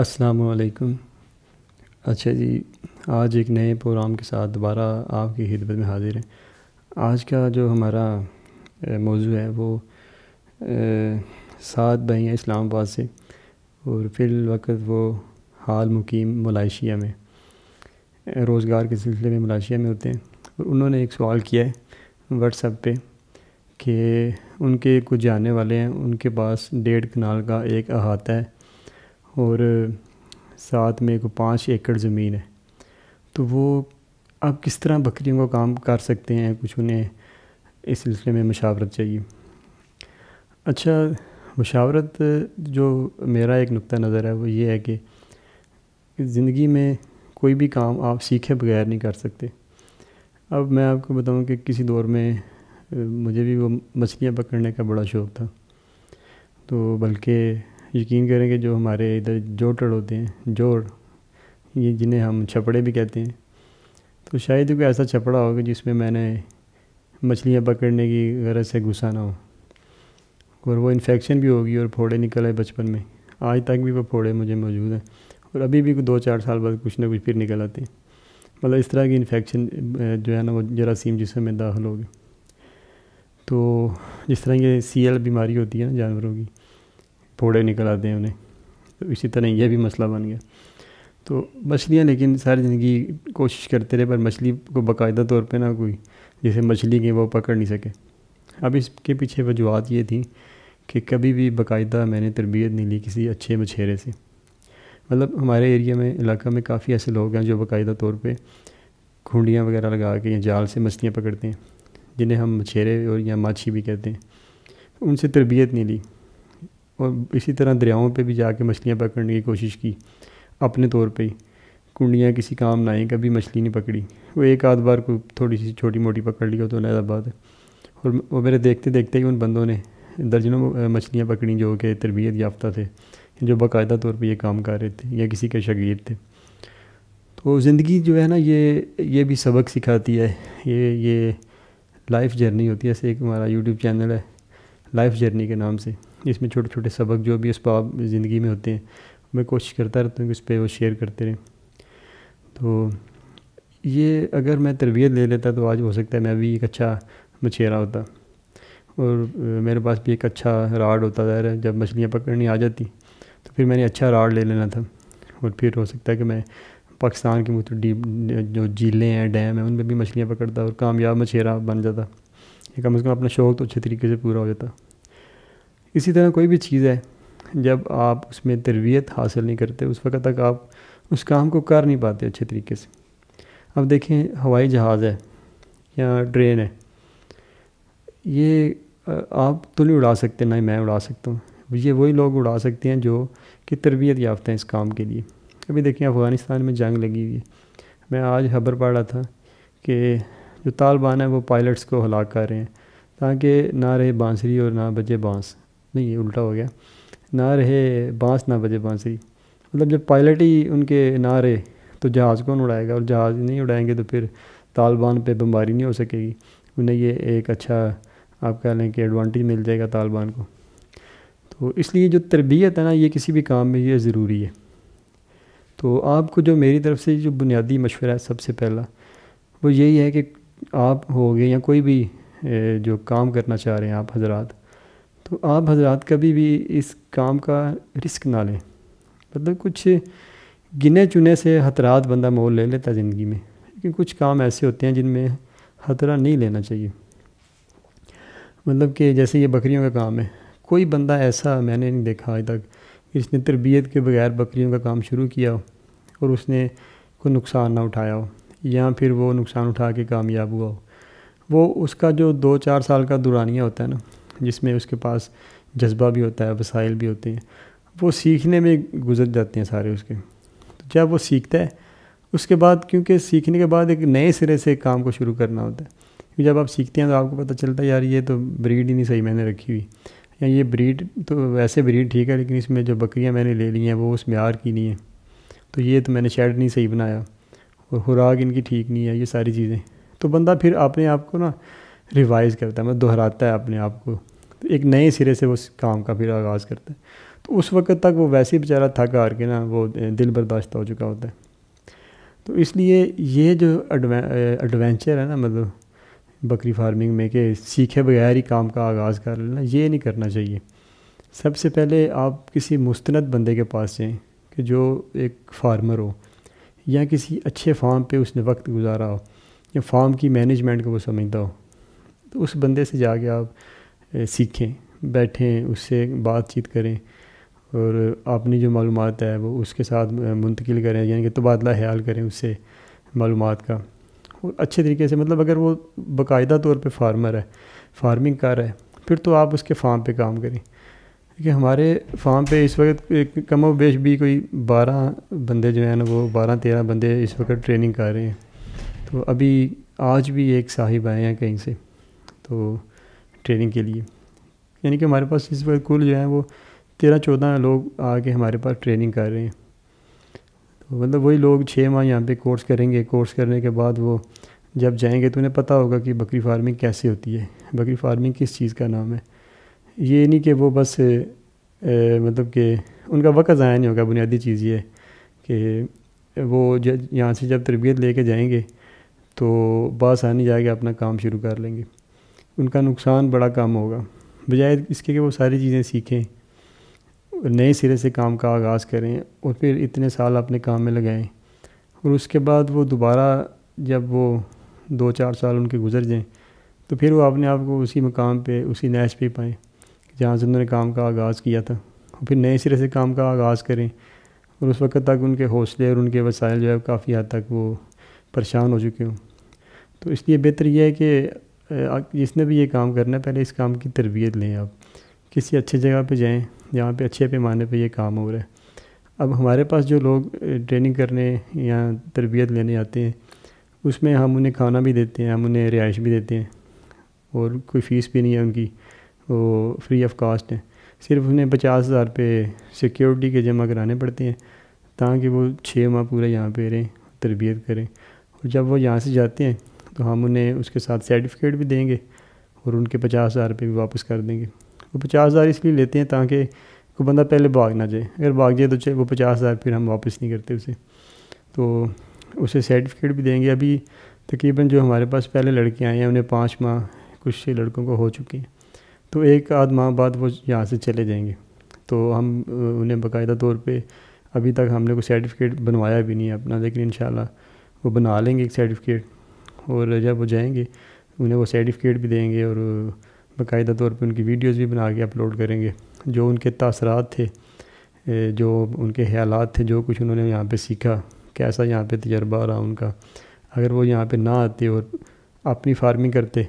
असलकुम अच्छा जी आज एक नए प्रोग्राम के साथ दोबारा आपकी खिदमत में हाजिर हैं आज का जो हमारा मौजू है वो सात भाई हैं इस्लामाबाद से और फिल वक्त वो हाल मुकीम मलाइशिया में रोज़गार के सिलसिले में मलाइशिया में होते हैं और उन्होंने एक सवाल किया है व्हाट्सएप पे कि उनके कुछ जाने वाले हैं उनके पास डेढ़ कनाल का एक अहाता है और साथ में को पाँच एकड़ ज़मीन है तो वो आप किस तरह बकरियों का काम कर सकते हैं कुछ उन्हें इस सिलसिले में मशावरत चाहिए अच्छा मशावरत जो मेरा एक नुक़ नज़र है वो ये है कि ज़िंदगी में कोई भी काम आप सीखे बगैर नहीं कर सकते अब मैं आपको बताऊं कि किसी दौर में मुझे भी वो मछलियाँ पकड़ने का बड़ा शौक़ था तो बल्कि यकीन करें कि जो हमारे इधर जोटड़ होते हैं जोड़ ये जिन्हें हम छपड़े भी कहते हैं तो शायद कोई ऐसा छपड़ा होगा जिसमें मैंने मछलियाँ पकड़ने की गरज से घुसा ना हो और वो इन्फेक्शन भी होगी और फोड़े निकल आए बचपन में आज तक भी वो फोड़े मुझे मौजूद हैं और अभी भी दो चार साल बाद कुछ ना कुछ फिर निकल आते हैं मतलब इस तरह की इन्फेक्शन जो है ना वो जरासीम जिसमें में दाखिल होगी तो जिस तरह की सीएल बीमारी होती है ना जानवरों की फोड़े निकल आते हैं उन्हें तो इसी तरह यह भी मसला बन गया तो मछलियाँ लेकिन सारी ज़िंदगी कोशिश करते रहे पर मछली को बाकायदा तौर पे ना कोई जैसे मछली के वो पकड़ नहीं सके अब इसके पीछे वजूहत ये थी कि कभी भी बाकायदा मैंने तरबियत नहीं ली किसी अच्छे मछेरे से मतलब हमारे एरिया में इलाका में काफ़ी ऐसे लोग हैं जो बाकायदा तौर पर खूंडियाँ वगैरह लगा के या जाल से मछलियाँ पकड़ते हैं जिन्हें हम मछेरे और या माछी भी कहते हैं उनसे तरबियत नहीं ली और इसी तरह दरियाओं पे भी जाके मछलियाँ पकड़ने की कोशिश की अपने तौर पे ही कुंडियाँ किसी काम ना आई कभी मछली नहीं पकड़ी वो एक आध बार कोई थोड़ी सी छोटी मोटी पकड़ ली हो तो अलहदा बात है और वो मेरे देखते देखते ही उन बंदों ने दर्जनों मछलियाँ पकड़ी जो कि तरबियत याफ्ता थे जो बाकायदा तौर पर ये काम कर रहे थे या किसी के शगीर थे तो ज़िंदगी जो है ना ये ये भी सबक सिखाती है ये ये लाइफ जर्नी होती है ऐसे एक हमारा यूट्यूब चैनल है लाइफ जर्नी के नाम से इसमें छोटे छोटे सबक जो भी उस पर ज़िंदगी में होते हैं मैं कोशिश करता रहता हूँ कि उस पर वो शेयर करते रहें तो ये अगर मैं तरबियत ले लेता तो आज हो सकता है मैं भी एक अच्छा मछेरा होता और मेरे पास भी एक अच्छा राड होता ज़ाहिर है जब मछलियाँ पकड़नी आ जाती तो फिर मैंने अच्छा राड ले लेना था और फिर हो सकता है कि मैं पाकिस्तान के मुझे डीप जो झीलें हैं डैम हैं पर भी मछलियाँ पकड़ता और कामयाब मछेरा बन जाता कम अज़ कम अपना शौक़ तो अच्छे तरीके से पूरा हो जाता इसी तरह कोई भी चीज़ है जब आप उसमें तरबियत हासिल नहीं करते उस वक्त तक आप उस काम को कर नहीं पाते अच्छे तरीके से अब देखें हवाई जहाज़ है या ट्रेन है ये आप तो नहीं उड़ा सकते ना ही मैं उड़ा सकता हूँ ये वही लोग उड़ा सकते हैं जो कि तरबियत याफ्ते हैं इस काम के लिए अभी देखें अफ़गानिस्तान में जंग लगी हुई है मैं आज खबर पा रहा था कि जो तालिबान है वो पायलट्स को हलाक कर रहे हैं ताकि ना रहे बांसरी और ना बजे बांस नहीं उल्टा हो गया ना रहे बाँस ना बजे बांसुरी मतलब जब पायलट ही उनके ना रहे तो जहाज़ कौन उड़ाएगा और जहाज़ नहीं उड़ाएंगे तो फिर तालिबान पे बमबारी नहीं हो सकेगी उन्हें ये एक अच्छा आप कह लें कि एडवांटेज मिल जाएगा तालिबान को तो इसलिए जो तरबियत है ना ये किसी भी काम में ये ज़रूरी है तो आपको जो मेरी तरफ से जो बुनियादी मशवरा है सबसे पहला वो यही है कि आप हो गए या कोई भी जो काम करना चाह रहे हैं आप हजरात तो आप हजरात कभी भी इस काम का रिस्क ना लें मतलब कुछ गिने चुने से हतरात बंदा मोल ले लेता है ज़िंदगी में लेकिन कुछ काम ऐसे होते हैं जिनमें खतरा नहीं लेना चाहिए मतलब कि जैसे ये बकरियों का काम है कोई बंदा ऐसा मैंने नहीं देखा आज तक जिसने तरबियत के बगैर बकरियों का काम शुरू किया हो और उसने कोई नुकसान ना उठाया हो या फिर वो नुकसान उठा के कामयाब हुआ हो वो उसका जो दो चार साल का दुरानिया होता है ना जिसमें उसके पास जज्बा भी होता है वसाइल भी होते हैं वो सीखने में गुजर जाते हैं सारे उसके तो जब वो सीखता है उसके बाद क्योंकि सीखने के बाद एक नए सिरे से काम को शुरू करना होता है जब आप सीखते हैं तो आपको पता चलता है यार ये तो ब्रीड ही नहीं सही मैंने रखी हुई या ये ब्रीड तो वैसे ब्रीड ठीक है लेकिन इसमें जो बकरियाँ मैंने ले ली हैं वो उस म्यार की नहीं है तो ये तो मैंने शेड नहीं सही बनाया और खुराक इनकी ठीक नहीं है ये सारी चीज़ें तो बंदा फिर अपने आप को ना रिवाइज़ करता है मतलब दोहराता है अपने आप को तो एक नए सिरे से वो काम का फिर आगाज़ करते हैं तो उस वक्त तक वो वैसे ही बेचारा थक हार के ना वो दिल बर्दाश्त हो चुका होता है तो इसलिए ये जो एडवेंचर है ना मतलब बकरी फार्मिंग में कि सीखे बगैर ही काम का आगाज़ कर लेना ये नहीं करना चाहिए सबसे पहले आप किसी मुस्ंद बंदे के पास जाएँ कि जो एक फार्मर हो या किसी अच्छे फार्म पे उसने वक्त गुजारा हो या फार्म की मैनेजमेंट को वो समझता हो तो उस बंदे से जाके आप सीखें बैठें उससे बातचीत करें और अपनी जो मालूम है वो उसके साथ मुंतकिल करें यानी कि तबादला ख्याल करें उससे मालूम का और अच्छे तरीके से मतलब अगर वो बाकायदा तौर पे फार्मर है फार्मिंग कर रहा है फिर तो आप उसके फार्म पे काम करें कि हमारे फार्म पे इस वक्त कम व बेश भी कोई बारह बंदे जो हैं ना वो बारह तेरह बंदे इस वक्त ट्रेनिंग कर रहे हैं तो अभी आज भी एक साहिब आए हैं कहीं से तो ट्रेनिंग के लिए यानी कि हमारे पास इस वक्त कुल जो है वो तेरह चौदह लोग आके हमारे पास ट्रेनिंग कर रहे हैं तो मतलब वही लोग छः माह यहाँ पे कोर्स करेंगे कोर्स करने के बाद वो जब जाएंगे तो उन्हें पता होगा कि बकरी फार्मिंग कैसे होती है बकरी फार्मिंग किस चीज़ का नाम है ये नहीं कि वो बस ए, मतलब कि उनका वक्त ज़ाया नहीं होगा बुनियादी चीज़ ये कि वो यहाँ से जब तरबियत लेके जाएंगे तो आने जाके अपना काम शुरू कर लेंगे उनका नुकसान बड़ा कम होगा बजाय इसके कि वो सारी चीज़ें सीखें नए सिरे से काम का आगाज़ करें और फिर इतने साल अपने काम में लगाएं और उसके बाद वो दोबारा जब वो दो चार साल उनके गुजर जाएं तो फिर वो अपने आप को उसी मकाम पे उसी नैश पे पाएँ जहाँ से उन्होंने काम का आगाज़ किया था और फिर नए सिरे से काम का आगाज़ करें और उस वक्त तक उनके हौसले और उनके वसाइल जो है काफ़ी हद तक वो परेशान हो चुके हों तो इसलिए बेहतर यह है कि जिसने भी ये काम करना है पहले इस काम की तरबियत लें आप किसी अच्छी जगह पे जाएं जहाँ पे अच्छे पैमाने पे ये काम हो रहा है अब हमारे पास जो लोग ट्रेनिंग करने या तरबियत लेने आते हैं उसमें हम उन्हें खाना भी देते हैं हम उन्हें रिहाइश भी देते हैं और कोई फ़ीस भी नहीं है उनकी वो फ्री ऑफ कास्ट है सिर्फ उन्हें पचास हज़ार रुपये सिक्योरिटी के जमा कराने पड़ते हैं ताकि वो छः माह पूरा यहाँ पे रहें तरबियत करें और जब वो यहाँ से जाते हैं तो हम उन्हें उसके साथ सर्टिफिकेट भी देंगे और उनके पचास हज़ार रुपये भी वापस कर देंगे वो पचास हज़ार इसलिए लेते हैं ताकि कोई बंदा पहले भाग ना जाए अगर भाग जाए तो वो पचास हज़ार फिर हम वापस नहीं करते उसे तो उसे सर्टिफिकेट भी देंगे अभी तकरीबन जो हमारे पास पहले लड़के आए हैं उन्हें पाँच माह कुछ लड़कों को हो चुकी हैं तो एक आध माह बाद वो यहाँ से चले जाएंगे तो हम उन्हें बाकायदा तौर पर अभी तक हमने कोई सर्टिफिकेट बनवाया भी नहीं है अपना लेकिन इन वो बना लेंगे एक सर्टिफिकेट और जब वो जाएंगे उन्हें वो सर्टिफिकेट भी देंगे और बाकायदा तौर पर उनकी वीडियोस भी बना के अपलोड करेंगे जो उनके तसरात थे जो उनके ख्याल थे जो कुछ उन्होंने यहाँ पे सीखा कैसा यहाँ पे तजर्बा रहा उनका अगर वो यहाँ पे ना आते और अपनी फार्मिंग करते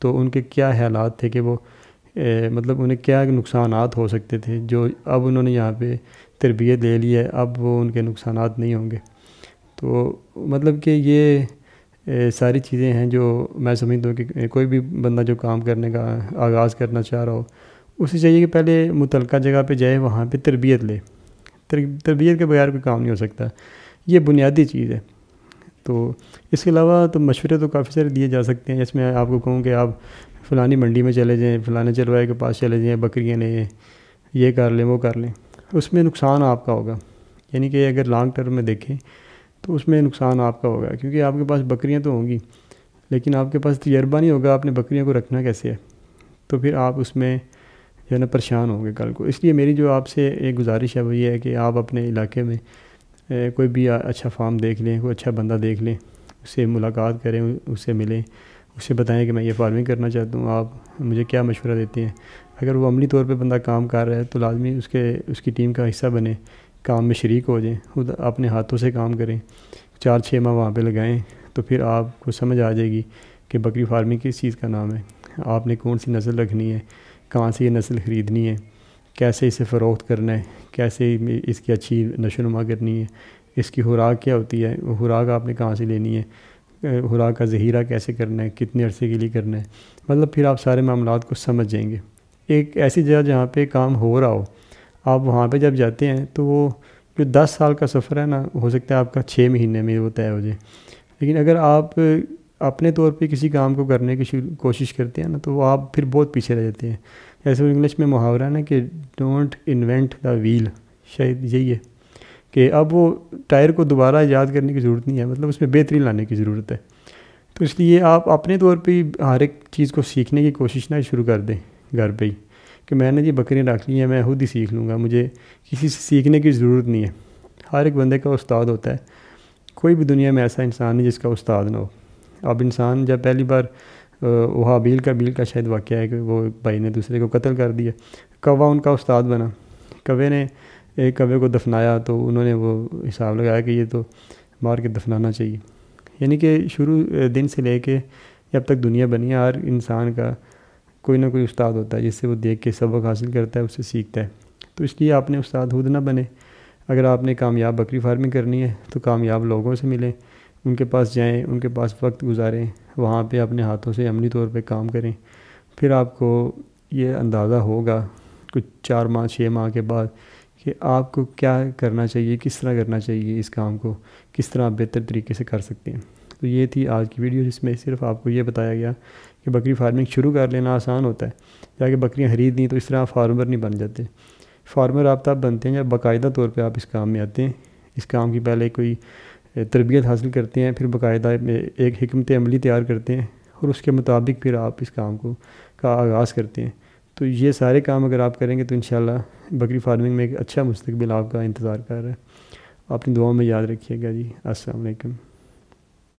तो उनके क्या ख्याल थे कि वो ए, मतलब उन्हें क्या नुकसान हो सकते थे जो अब उन्होंने यहाँ पे तरबियत ले ली है अब वो उनके नुकसान नहीं होंगे तो मतलब कि ये सारी चीज़ें हैं जो मैं समझता हूँ कि कोई भी बंदा जो काम करने का आगाज़ करना चाह रहा हो उसे चाहिए कि पहले मुतल जगह पर जाए वहाँ पर तरबियत ले तरबियत के बगैर कोई काम नहीं हो सकता ये बुनियादी चीज़ है तो इसके अलावा तो मशवरे तो काफ़ी सारे दिए जा सकते हैं जिसमें आपको कहूँ कि आप फ़लानी मंडी में चले जाएँ फ़लाने चलवाए के पास चले जाएँ बकरियाँ लें ये कर लें वो कर लें उसमें नुकसान आपका होगा यानी कि अगर लॉन्ग टर्म में देखें तो उसमें नुकसान आपका होगा क्योंकि आपके पास बकरियाँ तो होंगी लेकिन आपके पास तजर्बा नहीं होगा आपने बकरियों को रखना कैसे है तो फिर आप उसमें जो है ना परेशान होंगे कल को इसलिए मेरी जो आपसे एक गुजारिश है वो ये है कि आप अपने इलाके में कोई भी अच्छा फार्म देख लें कोई अच्छा बंदा देख लें उससे मुलाकात करें उससे मिलें उससे बताएं कि मैं ये फार्मिंग करना चाहता हूँ आप मुझे क्या मशवरा देते हैं अगर वो अमली तौर पे बंदा काम कर रहा है तो लाजमी उसके उसकी टीम का हिस्सा बने काम में शरीक हो जाएं खुद अपने हाथों से काम करें चार छः माह वहाँ पर लगाएँ तो फिर आपको समझ आ जाएगी कि बकरी फार्मिंग किस चीज़ का नाम है आपने कौन सी नस्ल रखनी है कहाँ से ये नस्ल ख़रीदनी है कैसे इसे फ़रोख्त करना है कैसे इसकी अच्छी नशोनुमा करनी है इसकी खुराक क्या होती है खुराक आपने कहाँ से लेनी है खुराक का जहीरा कैसे करना है कितने अरसे के लिए करना है मतलब फिर आप सारे मामला को समझ जाएंगे एक ऐसी जगह जहाँ पे काम हो रहा हो आप वहाँ पर जब जाते हैं तो वो जो दस साल का सफ़र है ना हो सकता है आपका छः महीने में वो तय हो जाए लेकिन अगर आप अपने तौर पे किसी काम को करने की कोशिश करते हैं ना तो वो आप फिर बहुत पीछे रह जाते हैं जैसे इंग्लिश में मुहावरा है ना कि डोंट इन्वेंट द व्हील शायद यही है कि अब वो टायर को दोबारा याद करने की ज़रूरत नहीं है मतलब उसमें बेहतरी लाने की ज़रूरत है तो इसलिए आप अपने तौर पे हर एक चीज़ को सीखने की कोशिश ना शुरू कर दें घर पर ही कि मैंने जी बकरियाँ रख ली हैं मैं खुद ही सीख लूँगा मुझे किसी से सीखने की ज़रूरत नहीं है हर एक बंदे का उस्ताद होता है कोई भी दुनिया में ऐसा इंसान नहीं जिसका उस्ताद ना हो अब इंसान जब पहली बार वह अबील का बील का शायद वाक्य है कि वो भाई ने दूसरे को कत्ल कर दिया कवा उनका उस्ताद बना कवे ने एक कवे को दफनाया तो उन्होंने वो हिसाब लगाया कि ये तो मार के दफनाना चाहिए यानी कि शुरू दिन से कर जब तक दुनिया बनी है हर इंसान का कोई ना कोई उस्ताद होता है जिससे वो देख के सबक हासिल करता है उससे सीखता है तो इसलिए आपने उस्ताद खुद ना बने अगर आपने कामयाब बकरी फार्मिंग करनी है तो कामयाब लोगों से मिलें उनके पास जाएं उनके पास वक्त गुजारें वहाँ पे अपने हाथों से अमली तौर पे काम करें फिर आपको ये अंदाज़ा होगा कुछ चार माह छः माह के बाद कि आपको क्या करना चाहिए किस तरह करना चाहिए इस काम को किस तरह आप बेहतर तरीके से कर सकते हैं तो ये थी आज की वीडियो जिसमें सिर्फ आपको ये बताया गया कि बकरी फार्मिंग शुरू कर लेना आसान होता है जाके बकरियाँ खरीद दी तो इस तरह आप फार्मर नहीं बन जाते फार्मर आप तब बनते हैं जब बाकायदा तौर पर आप इस काम में आते हैं इस काम की पहले कोई तरबियत हासिल करते हैं फिर बाकायदा एक हमत अमली तैयार करते हैं और उसके मुताबिक फिर आप इस काम को का आगाज़ करते हैं तो ये सारे काम अगर आप करेंगे तो इन बकरी फार्मिंग में एक अच्छा मुस्तबिल आपका इंतज़ार कर रहा है अपनी दुआओं में याद रखिएगा जी अस्सलाम वालेकुम